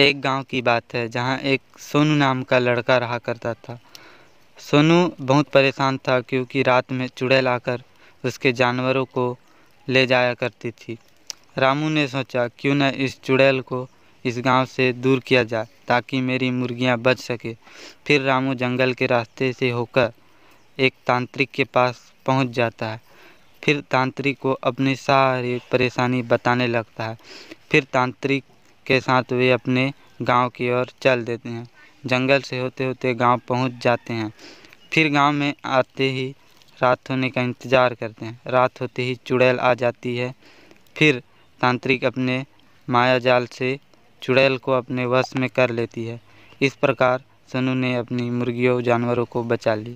एक गांव की बात है जहां एक सोनू नाम का लड़का रहा करता था सोनू बहुत परेशान था क्योंकि रात में चुड़ैल आकर उसके जानवरों को ले जाया करती थी रामू ने सोचा क्यों न इस चुड़ैल को इस गांव से दूर किया जाए ताकि मेरी मुर्गियां बच सके फिर रामू जंगल के रास्ते से होकर एक तांत्रिक के पास पहुंच जाता है फिर तांत्रिक को अपनी सारी परेशानी बताने लगता है फिर तांत्रिक के साथ वे अपने गांव की ओर चल देते हैं जंगल से होते होते गांव पहुंच जाते हैं फिर गांव में आते ही रात होने का इंतज़ार करते हैं रात होते ही चुड़ैल आ जाती है फिर तांत्रिक अपने माया जाल से चुड़ैल को अपने वश में कर लेती है इस प्रकार सनु ने अपनी मुर्गियों जानवरों को बचा लिया